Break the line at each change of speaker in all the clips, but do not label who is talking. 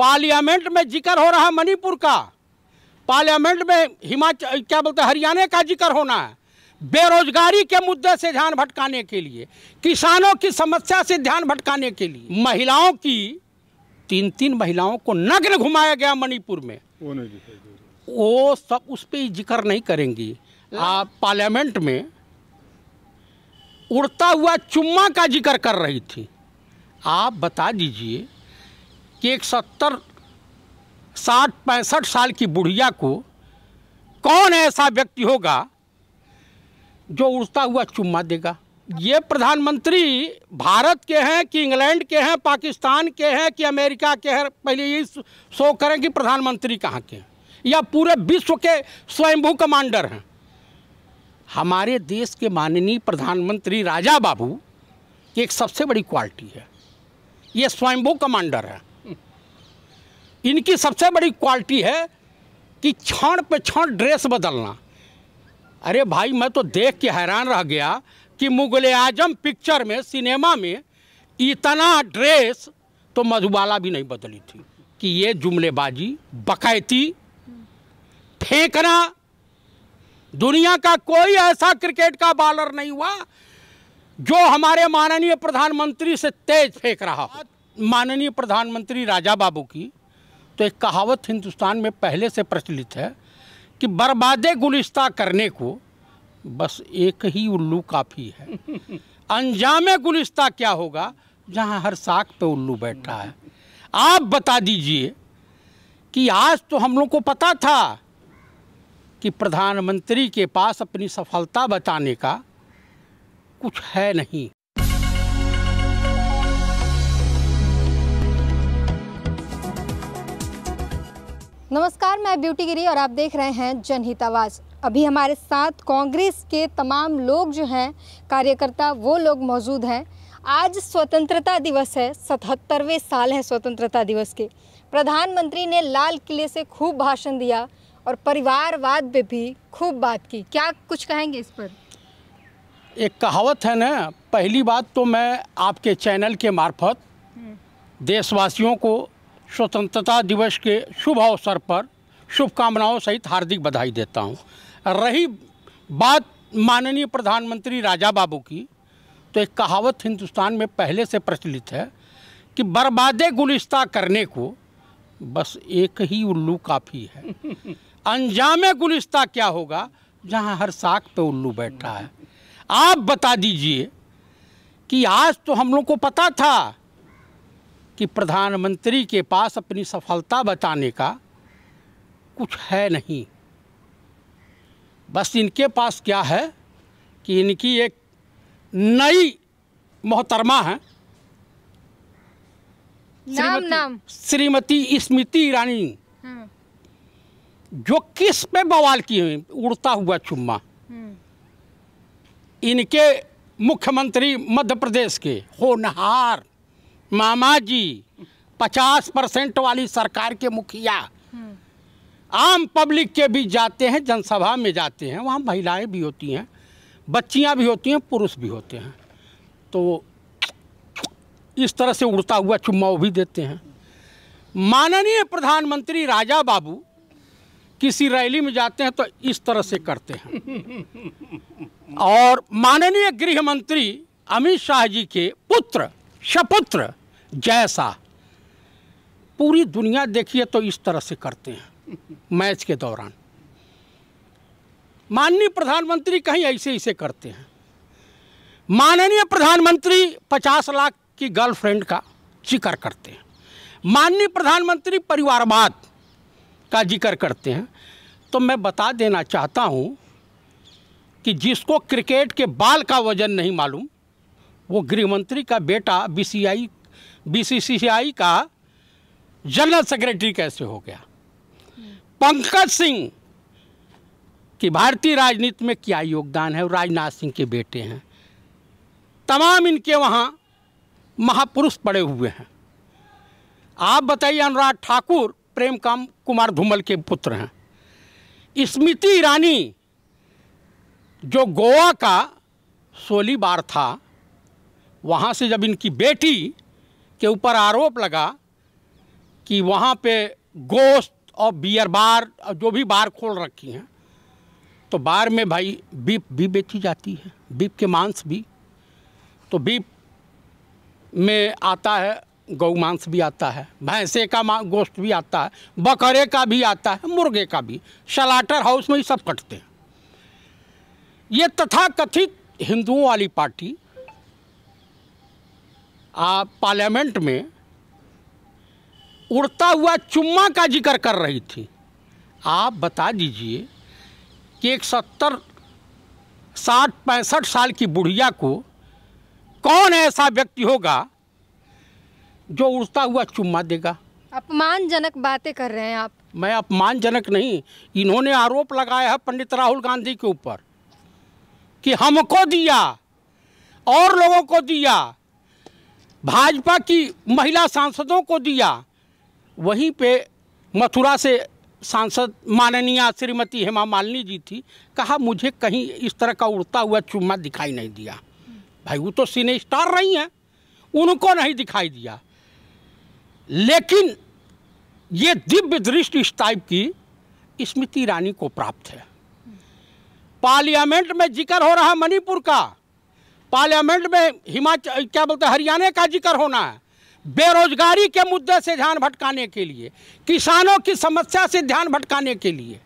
Parliament में जिक्र हो रहा मणिपुर का पार्लियामेंट में हिमाचल क्या बोलते हैं हरियाणा का जिक्र होना है बेरोजगारी के मुद्दे से ध्यान भटकाने के लिए किसानों की समस्या से ध्यान भटकाने के लिए महिलाओं की तीन तीन महिलाओं को नग्न घुमाया गया मणिपुर में वो नहीं वो सब उस पर जिक्र नहीं करेंगी आप पार्लियामेंट में उड़ता हुआ चुम्मा का जिक्र कर रही थी आप बता दीजिए कि एक सत्तर साठ पैंसठ साल की बुढ़िया को कौन ऐसा व्यक्ति होगा जो उड़ता हुआ चुम्मा देगा ये प्रधानमंत्री भारत के हैं कि इंग्लैंड के हैं पाकिस्तान के हैं कि अमेरिका के हैं पहले ये शो करें कि प्रधानमंत्री कहाँ के हैं या पूरे विश्व के स्वयंभू कमांडर हैं हमारे देश के माननीय प्रधानमंत्री राजा बाबू की एक सबसे बड़ी क्वालिटी है ये स्वयंभू कमांडर है इनकी सबसे बड़ी क्वालिटी है कि क्षण पे क्षण ड्रेस बदलना अरे भाई मैं तो देख के हैरान रह गया कि मुगल आजम पिक्चर में सिनेमा में इतना ड्रेस तो मधुबाला भी नहीं बदली थी कि ये जुमलेबाजी बकायती फेंकना दुनिया का कोई ऐसा क्रिकेट का बॉलर नहीं हुआ जो हमारे माननीय प्रधानमंत्री से तेज फेंक रहा माननीय प्रधानमंत्री राजा बाबू की तो एक कहावत हिंदुस्तान में पहले से प्रचलित है कि बर्बादे गुलिस्ता करने को बस एक ही उल्लू काफ़ी है अनजाम गुलिस्ता क्या होगा जहाँ हर साख पे उल्लू बैठा है आप बता दीजिए कि आज तो हम लोग को पता था कि प्रधानमंत्री के पास अपनी सफलता बताने का कुछ है नहीं
नमस्कार मैं ब्यूटी गिरी और आप देख रहे हैं जनहित आवाज़ अभी हमारे साथ कांग्रेस के तमाम लोग जो हैं कार्यकर्ता वो लोग मौजूद हैं आज स्वतंत्रता दिवस है सतहत्तरवें साल है स्वतंत्रता दिवस के प्रधानमंत्री ने लाल किले से खूब भाषण दिया और परिवारवाद पे भी खूब बात की क्या कुछ कहेंगे इस पर
एक कहावत है ना पहली बात तो मैं आपके चैनल के मार्फत हम्म। देशवासियों को स्वतंत्रता दिवस के शुभ अवसर पर शुभकामनाओं सहित हार्दिक बधाई देता हूँ रही बात माननीय प्रधानमंत्री राजा बाबू की तो एक कहावत हिंदुस्तान में पहले से प्रचलित है कि बर्बादे गुलिस्ता करने को बस एक ही उल्लू काफ़ी है अंजाम गुलिस्ता क्या होगा जहाँ हर साख पे उल्लू बैठा है आप बता दीजिए कि आज तो हम लोग को पता था कि प्रधानमंत्री के पास अपनी सफलता बताने का कुछ है नहीं बस इनके पास क्या है कि इनकी एक नई मोहतरमा है नाम नाम श्रीमती स्मृति ईरानी
हम्म।
जो किस पे बवाल किए हुए उड़ता हुआ चुम्मा हम्म। इनके मुख्यमंत्री मध्य प्रदेश के होनहार मामा जी पचास परसेंट वाली सरकार के मुखिया आम पब्लिक के भी जाते हैं जनसभा में जाते हैं वहाँ महिलाएं भी होती हैं बच्चियाँ भी होती हैं पुरुष भी होते हैं तो इस तरह से उड़ता हुआ चुम्मा भी देते हैं माननीय प्रधानमंत्री राजा बाबू किसी रैली में जाते हैं तो इस तरह से करते हैं और माननीय गृह मंत्री अमित शाह जी के पुत्र सपुत्र जैसा पूरी दुनिया देखिए तो इस तरह से करते हैं मैच के दौरान माननीय प्रधानमंत्री कहीं ऐसे ऐसे करते हैं माननीय प्रधानमंत्री पचास लाख की गर्लफ्रेंड का जिक्र करते हैं माननीय प्रधानमंत्री परिवारवाद का जिक्र करते हैं तो मैं बता देना चाहता हूँ कि जिसको क्रिकेट के बाल का वजन नहीं मालूम वो गृहमंत्री का बेटा बीसीआई बीसीसीआई का जनरल सेक्रेटरी कैसे हो गया पंकज सिंह की भारतीय राजनीति में क्या योगदान है वो राजनाथ सिंह के बेटे हैं तमाम इनके वहाँ महापुरुष पड़े हुए हैं आप बताइए अनुराग ठाकुर प्रेम काम कुमार धूमल के पुत्र हैं स्मृति ईरानी जो गोवा का सोली बार था वहाँ से जब इनकी बेटी के ऊपर आरोप लगा कि वहाँ पे गोश्त और बियर बार और जो भी बार खोल रखी हैं तो बार में भाई बीप भी बेची जाती है बीप के मांस भी तो बीप में आता है गौ मांस भी आता है भैंसे का गोश्त भी आता है बकरे का भी आता है मुर्गे का भी सलाटर हाउस में ही सब कटते हैं ये तथाकथित हिंदुओं वाली पार्टी आप पार्लियामेंट में उड़ता हुआ चुम्मा का जिक्र कर रही थी आप बता दीजिए कि एक सत्तर साठ पैंसठ साल की बुढ़िया को कौन ऐसा व्यक्ति होगा जो उड़ता हुआ चुम्मा देगा
अपमानजनक बातें कर रहे हैं आप
मैं अपमानजनक नहीं इन्होंने आरोप लगाया है पंडित राहुल गांधी के ऊपर कि हमको दिया और लोगों को दिया भाजपा की महिला सांसदों को दिया वहीं पे मथुरा से सांसद माननीय श्रीमती हेमा मालिनी जी थी कहा मुझे कहीं इस तरह का उड़ता हुआ चुम्मा दिखाई नहीं दिया भाई वो तो सीने स्टार रही हैं उनको नहीं दिखाई दिया लेकिन ये दिव्य दृष्टि इस टाइप की स्मृति ईरानी को प्राप्त है पार्लियामेंट में जिक्र हो रहा मणिपुर का पार्लियामेंट में हिमाचल क्या बोलते हैं हरियाणा का जिक्र होना है बेरोजगारी के मुद्दे से ध्यान भटकाने के लिए किसानों की समस्या से ध्यान भटकाने के लिए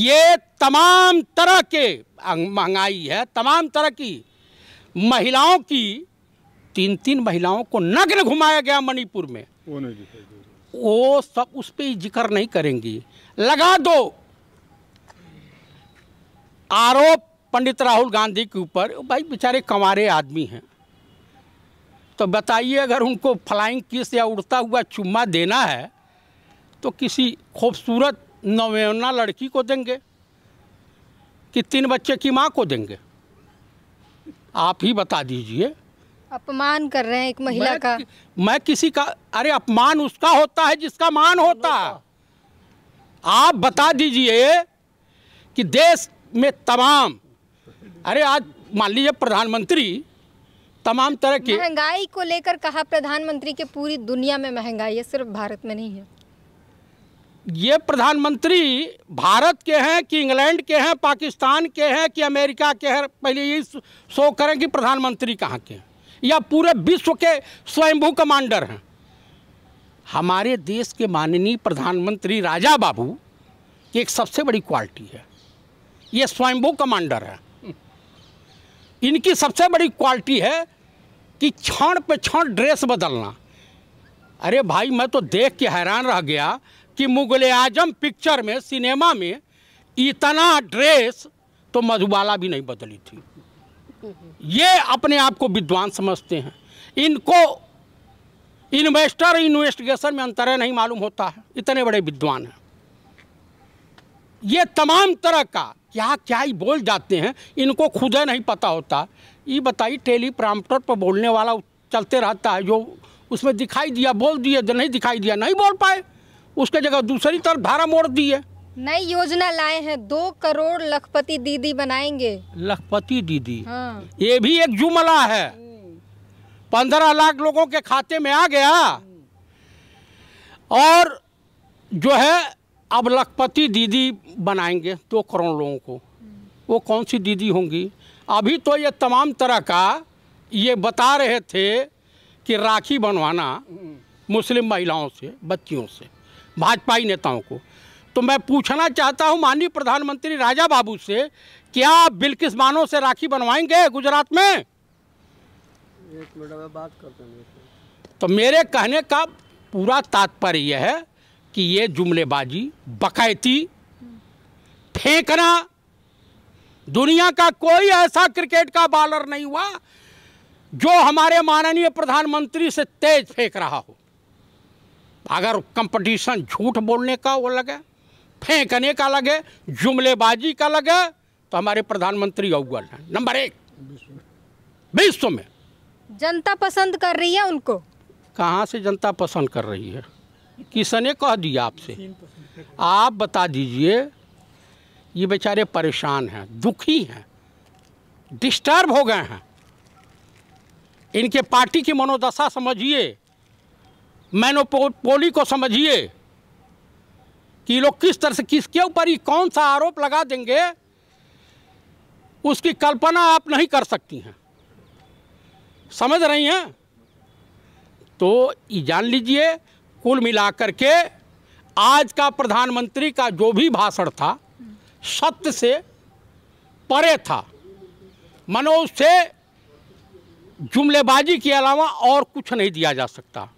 ये तमाम तरह के अं-, महंगाई है तमाम तरह की महिलाओं की तीन तीन महिलाओं को नग्न घुमाया गया मणिपुर में वो नहीं वो सब उस पर जिक्र नहीं करेंगी लगा दो आरोप पंडित राहुल गांधी के ऊपर भाई बेचारे कंवारे आदमी हैं तो बताइए अगर उनको फ्लाइंग किस या उड़ता हुआ चुम्मा देना है तो किसी खूबसूरत नवेना लड़की को देंगे कि तीन बच्चे की माँ को देंगे आप ही बता दीजिए
अपमान कर रहे हैं एक महिला मैं, का
मैं किसी का अरे अपमान उसका होता है जिसका मान होता है आप बता दीजिए कि देश में तमाम अरे आज मान लीजिए प्रधानमंत्री तमाम तरह की
महंगाई को लेकर कहा प्रधानमंत्री के पूरी दुनिया में महंगाई है सिर्फ भारत में नहीं है
ये प्रधानमंत्री भारत के हैं कि इंग्लैंड के हैं पाकिस्तान के हैं कि अमेरिका के हैं पहले ये शो करें कि प्रधानमंत्री कहाँ के हैं या पूरे विश्व के स्वयंभू कमांडर हैं हमारे देश के माननीय प्रधानमंत्री राजा बाबू की एक सबसे बड़ी क्वालिटी है ये स्वयंभू कमांडर है इनकी सबसे बड़ी क्वालिटी है कि क्षण पे क्षण ड्रेस बदलना अरे भाई मैं तो देख के हैरान रह गया कि मुगल आजम पिक्चर में सिनेमा में इतना ड्रेस तो मधुबाला भी नहीं बदली थी ये अपने आप को विद्वान समझते हैं इनको इन्वेस्टर इन्वेस्टिगेशन में अंतर नहीं मालूम होता है इतने बड़े विद्वान हैं ये तमाम तरह का क्या क्या ही बोल जाते हैं इनको खुद नहीं पता होता ये बताइए टेली प्रामटर पर बोलने वाला चलते रहता है जो उसमें दिखाई दिया बोल दिए नहीं दिखाई दिया नहीं बोल पाए उसके जगह दूसरी तरफ धारा मोड़ दिए
नई योजना लाए हैं दो करोड़ लखपति दीदी बनाएंगे
लखपति दीदी हाँ। ये भी एक जुमला है पंद्रह लाख लोगों के खाते में आ गया और जो है अब लखपति दीदी बनाएंगे दो करोड़ लोगों को वो कौन सी दीदी होंगी अभी तो ये तमाम तरह का ये बता रहे थे कि राखी बनवाना मुस्लिम महिलाओं से बच्चियों से भाजपाई नेताओं को तो मैं पूछना चाहता हूँ माननीय प्रधानमंत्री राजा बाबू से क्या आप बिल्किस मानों से राखी बनवाएंगे गुजरात में
एक मिनट में बात करते हैं
तो मेरे कहने का पूरा तात्पर्य है कि ये जुमलेबाजी बकायती फेंकना दुनिया का कोई ऐसा क्रिकेट का बॉलर नहीं हुआ जो हमारे माननीय प्रधानमंत्री से तेज फेंक रहा हो अगर कंपटीशन झूठ बोलने का वो लगे फेंकने का लगे जुमलेबाजी का लगे तो हमारे प्रधानमंत्री अव्वल हैं नंबर एक विश्व में
जनता पसंद कर रही है उनको
कहाँ से जनता पसंद कर रही है किसने कह दिया आपसे आप बता दीजिए ये बेचारे परेशान हैं दुखी हैं डिस्टर्ब हो गए हैं इनके पार्टी की मनोदशा समझिए मैनोपोली को समझिए कि लोग किस तरह से किसके ऊपर ही कौन सा आरोप लगा देंगे उसकी कल्पना आप नहीं कर सकती हैं समझ रही हैं तो ये जान लीजिए कुल मिलाकर के आज का प्रधानमंत्री का जो भी भाषण था सत्य से परे था मनो से जुमलेबाजी के अलावा और कुछ नहीं दिया जा सकता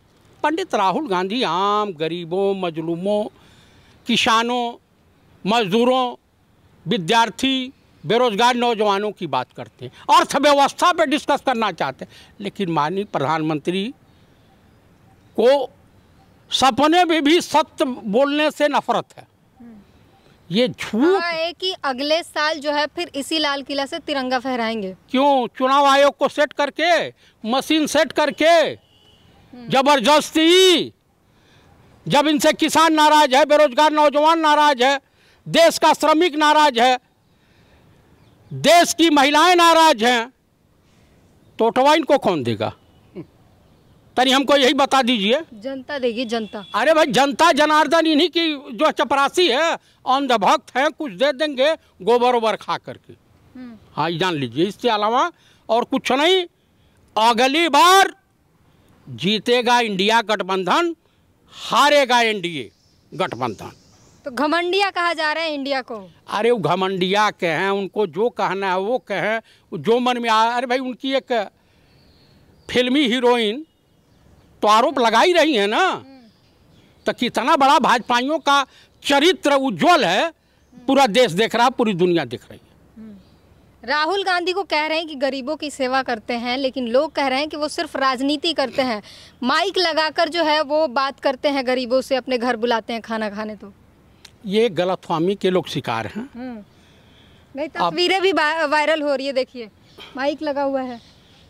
पंडित राहुल गांधी आम गरीबों मजलूमों किसानों मजदूरों विद्यार्थी बेरोजगार नौजवानों की बात करते हैं अर्थव्यवस्था पे डिस्कस करना चाहते हैं लेकिन माननीय प्रधानमंत्री को सपने में भी सत्य बोलने से नफरत है ये झूठ
है हाँ, कि अगले साल जो है फिर इसी लाल किला से तिरंगा फहराएंगे
क्यों चुनाव आयोग को सेट करके मशीन सेट करके हम्म। जबरदस्ती जब इनसे किसान नाराज है बेरोजगार नौजवान नाराज है देश का श्रमिक नाराज है देश की महिलाएं नाराज हैं तो टवाइन को कौन देगा तरी हमको यही बता दीजिए
जनता देगी जनता
अरे भाई जनता जनार्दन इन्हीं की जो चपरासी है अंधभक्त है कुछ दे देंगे गोबर ओबर खा करके हम्म। हाँ जान लीजिए इसके अलावा और कुछ नहीं अगली बार जीतेगा इंडिया गठबंधन हारेगा एनडीए गठबंधन
तो घमंडिया कहा जा रहा है इंडिया को
अरे वो घमंडिया के हैं उनको जो कहना है वो कहें जो मन में आ अरे भाई उनकी एक फिल्मी हीरोइन तो आरोप लगा ही रही है ना तो कितना बड़ा भाजपाइयों का चरित्र उज्जवल है पूरा देश देख रहा पूरी दुनिया देख रही है
हम्म। राहुल गांधी को कह रहे हैं कि गरीबों की सेवा करते हैं लेकिन लोग कह रहे हैं कि वो सिर्फ राजनीति करते हैं माइक लगाकर जो है वो बात करते हैं गरीबों से अपने घर बुलाते हैं खाना खाने तो
ये गलतफहमी के लोग शिकार हैं
हम्म। नहीं तस्वीरें भी वायरल हो रही है देखिए माइक लगा हुआ है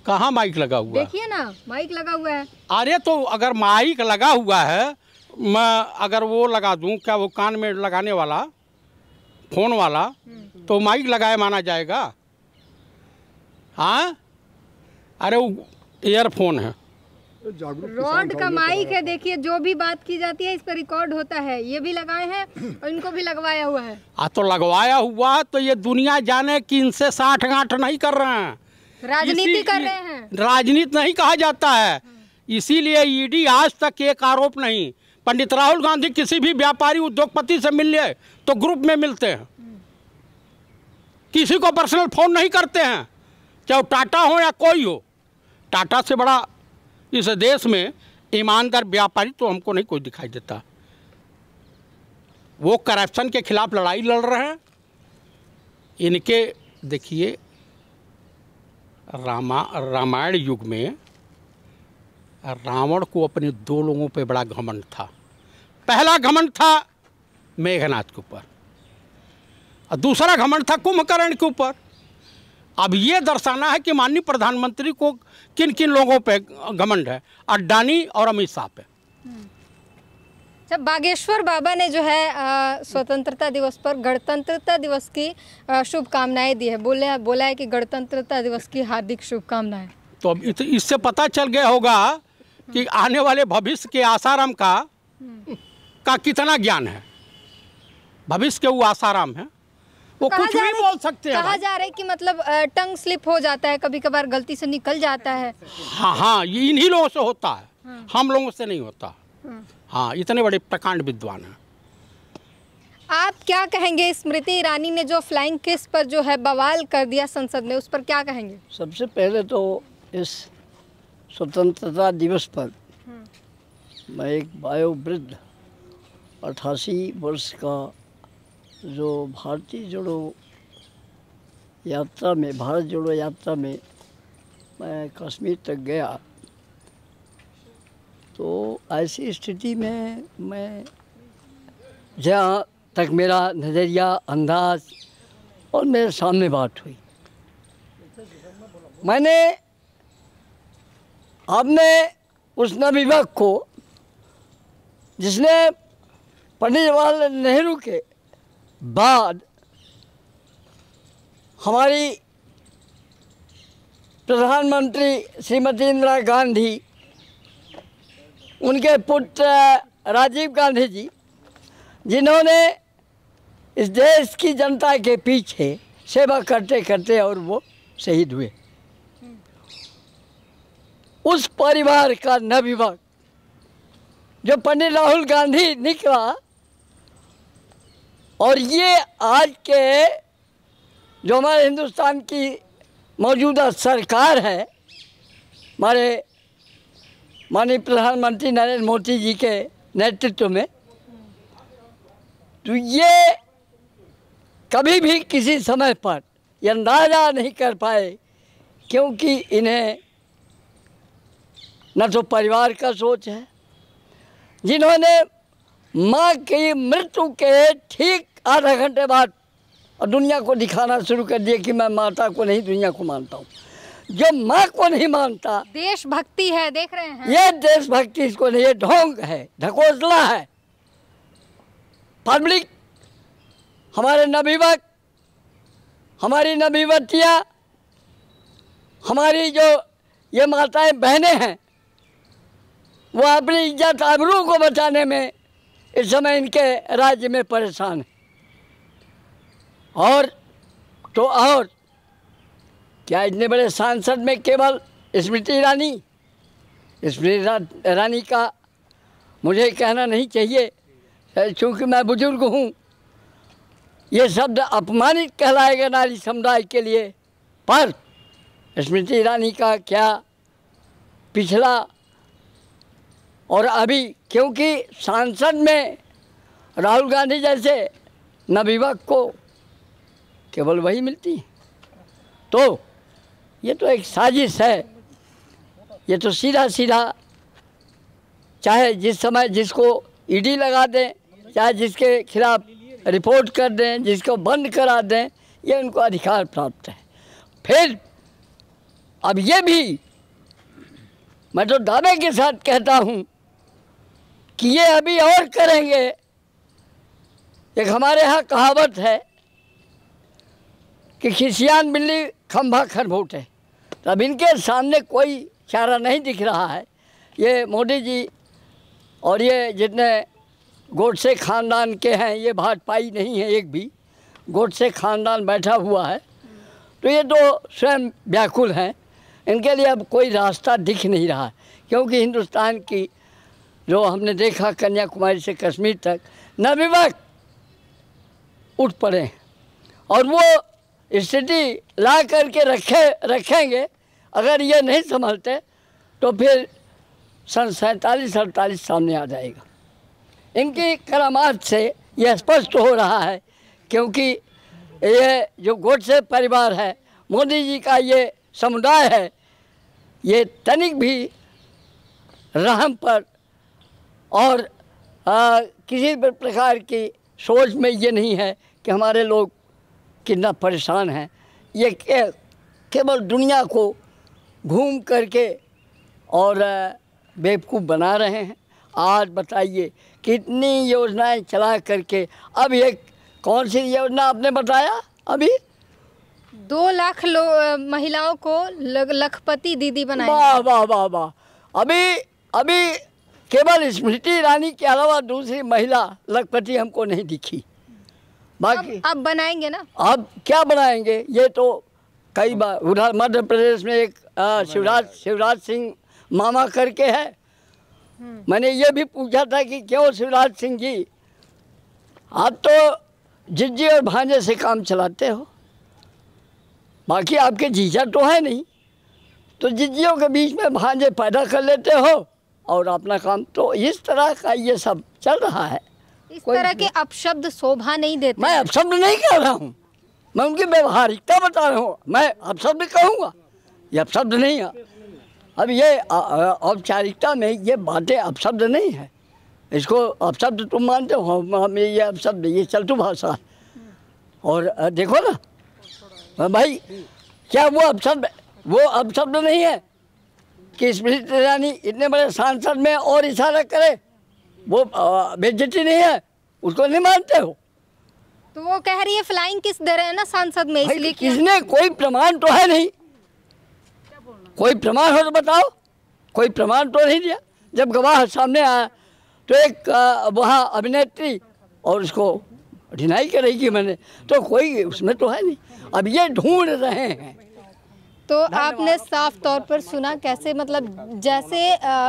कहाँ माइक लगा हुआ है
देखिए ना माइक लगा हुआ है
अरे तो अगर माइक लगा हुआ है मैं अगर वो लगा दूं क्या वो कान में लगाने वाला फोन वाला हम्म। तो माइक लगाए माना जाएगा हाँ अरे वो एयरफोन है तो रोड का माइक है
देखिए जो भी बात की जाती है इस पर रिकॉर्ड होता है ये भी लगाए हैं और इनको भी लगवाया हुआ है आ
हाँ, तो लगवाया हुआ तो ये दुनिया जाने कि इनसे साठ गांठ नहीं कर रहे हैं
राजनीति कर रहे हैं
राजनीति नहीं कहा जाता है इसीलिए ईडी आज तक एक आरोप नहीं पंडित राहुल गांधी किसी भी व्यापारी उद्योगपति से मिल जाए तो ग्रुप में मिलते हैं किसी को पर्सनल फोन नहीं करते हैं चाहे टाटा हो या कोई हो टाटा से बड़ा इस देश में ईमानदार व्यापारी तो हमको नहीं कोई दिखाई देता वो करप्शन के खिलाफ लड़ाई लड़ रहे हैं इनके देखिए रामा रामायण युग में रावण को अपने दो लोगों पे बड़ा घमंड था पहला घमंड था मेघनाथ के ऊपर और दूसरा घमंड था कुंभकर्ण के ऊपर अब ये दर्शाना है कि माननीय प्रधानमंत्री को किन किन लोगों पे घमंड है अड्डानी और अमित शाह पे
हम्म। अच्छा बागेश्वर बाबा ने जो है स्वतंत्रता दिवस पर गणतंत्रता दिवस की शुभकामनाएं दी है बोले बोला है कि गणतंत्रता दिवस की हार्दिक शुभकामनाएं
तो इससे पता चल गया होगा कि आने वाले भविष्य के आसाराम का का कितना ज्ञान है भविष्य के वो आसाराम है वो
कुछ भी बोल सकते हैं कहा जा रहा है कि मतलब टंग स्लिप हो जाता है कभी कभार गलती से निकल जाता है
हाँ हाँ ये इन्हीं लोगों से होता है हाँ। हम लोगों से नहीं होता हाँ। हाँ इतने बड़े प्रकांड विद्वान हैं
आप क्या कहेंगे स्मृति ईरानी ने जो फ्लाइंग किस पर जो है बवाल कर दिया संसद में उस पर क्या कहेंगे सबसे पहले तो इस
स्वतंत्रता दिवस पर मैं एक वृद्ध अठासी वर्ष का जो भारतीय जोड़ो यात्रा में भारत जोड़ो यात्रा में मैं कश्मीर तक गया तो ऐसी स्थिति में मैं जहाँ तक मेरा नज़रिया अंदाज और मेरे सामने बात हुई मैंने आपने उस नबीबक को जिसने पंडित जवाहरलाल नेहरू के बाद हमारी प्रधानमंत्री श्रीमती इंदिरा गांधी उनके पुत्र राजीव गांधी जी जिन्होंने इस देश की जनता के पीछे सेवा करते करते और वो शहीद हुए उस परिवार का नवयुवक जो पंडित राहुल गांधी निकला और ये आज के जो हमारे हिंदुस्तान की मौजूदा सरकार है हमारे माननीय प्रधानमंत्री नरेंद्र मोदी जी के नेतृत्व में तो ये कभी भी किसी समय पर ये अंदाज़ा नहीं कर पाए क्योंकि इन्हें न तो परिवार का सोच है जिन्होंने माँ की मृत्यु के ठीक आधा घंटे बाद दुनिया को दिखाना शुरू कर दिया कि मैं माता को नहीं दुनिया को मानता हूँ जो माँ को नहीं मानता
देशभक्ति है देख रहे हैं ये
देशभक्ति इसको नहीं ये ढोंग है ढकोसला है पब्लिक हमारे नबीवक हमारी नबीवतिया हमारी जो ये माताएं बहने हैं वो अपनी इज्जत आबरू को बचाने में इस समय इनके राज्य में परेशान है और तो और क्या इतने बड़े सांसद में केवल स्मृति ईरानी स्मृति ईरानी का मुझे कहना नहीं चाहिए चूँकि मैं बुजुर्ग हूँ ये शब्द अपमानित कहलाएगा नारी समुदाय के लिए पर स्मृति ईरानी का क्या पिछला और अभी क्योंकि सांसद में राहुल गांधी जैसे नवयुवक को केवल वही मिलती तो ये तो एक साजिश है ये तो सीधा सीधा चाहे जिस समय जिसको ईडी लगा दें चाहे जिसके खिलाफ रिपोर्ट कर दें जिसको बंद करा दें ये उनको अधिकार प्राप्त है फिर अब ये भी मैं तो दावे के साथ कहता हूँ कि ये अभी और करेंगे एक हमारे यहाँ कहावत है कि खिसियान बिल्ली खंभा खरभूट है अब इनके सामने कोई चारा नहीं दिख रहा है ये मोदी जी और ये जितने गोडसे ख़ानदान के हैं ये भाजपाई नहीं है एक भी गोडसे ख़ानदान बैठा हुआ है तो ये तो स्वयं व्याकुल हैं इनके लिए अब कोई रास्ता दिख नहीं रहा है क्योंकि हिंदुस्तान की जो हमने देखा कन्याकुमारी से कश्मीर तक नविवक उठ पड़े और वो स्थिति ला करके रखे रखेंगे अगर ये नहीं संभलते तो फिर सन सैतालीस अड़तालीस सामने आ जाएगा इनकी करामात से यह स्पष्ट हो रहा है क्योंकि ये जो गोडसे परिवार है मोदी जी का ये समुदाय है ये तनिक भी रहम पर और आ, किसी भी प्रकार की सोच में ये नहीं है कि हमारे लोग कितना परेशान हैं ये केवल दुनिया को घूम करके और बेवकूफ़ बना रहे हैं आज बताइए कितनी योजनाएं चला करके अब ये कौन सी योजना आपने बताया
अभी दो लाख लोग महिलाओं को लखपति दीदी बनाया वाह
वाह वाह वाह अभी अभी केवल स्मृति ईरानी के अलावा दूसरी महिला लखपति हमको नहीं दिखी
बाकी अब, अब बनाएंगे ना
अब क्या बनाएंगे ये तो कई बार उधर मध्य प्रदेश में एक शिवराज शिवराज सिंह मामा करके है मैंने ये भी पूछा था कि क्यों शिवराज सिंह जी आप तो जिज्जी और भांजे से काम चलाते हो बाकी आपके जीजा तो है नहीं तो जिज्जियों के बीच में भांजे पैदा कर लेते हो और अपना काम तो इस तरह का ये सब चल रहा है
इस तरह के अपशब्द शोभा नहीं देते मैं अपशब्द नहीं कह रहा
हूँ मैं उनकी व्यवहारिकता बता रहा हूँ मैं अपशब्द कहूँगा ये अपशब्द नहीं है अब ये औपचारिकता में ये बातें अपशब्द नहीं है इसको अपशब्द तुम मानते हो हमें ये अपशब्द ये चलतु भाषा और देखो ना भाई क्या वो अपशब्द वो अपशब्द नहीं है कि स्मृति ईरानी इतने बड़े सांसद में और इशारा करे वो बेजती नहीं है उसको नहीं मानते हो
तो वो कह रही है फ्लाइंग किस दर है ना सांसद में इसलिए किसने कोई प्रमाण तो है नहीं
कोई प्रमाण हो तो बताओ कोई प्रमाण तो नहीं दिया जब गवाह सामने आया तो एक वहाँ अभिनेत्री और उसको डिनाई करेगी मैंने तो कोई उसमें तो है नहीं अब ये ढूंढ रहे हैं
तो आपने साफ तौर पर सुना कैसे मतलब जैसे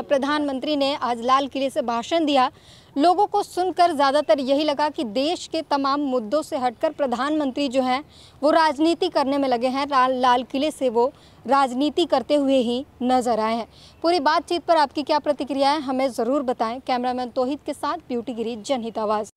प्रधानमंत्री ने आज लाल किले से भाषण दिया लोगों को सुनकर ज़्यादातर यही लगा कि देश के तमाम मुद्दों से हटकर प्रधानमंत्री जो हैं वो राजनीति करने में लगे हैं लाल लाल किले से वो राजनीति करते हुए ही नज़र आए हैं पूरी बातचीत पर आपकी क्या प्रतिक्रिया है हमें ज़रूर बताएं कैमरामैन तोहित के साथ ब्यूटी गिरी जनहित आवाज़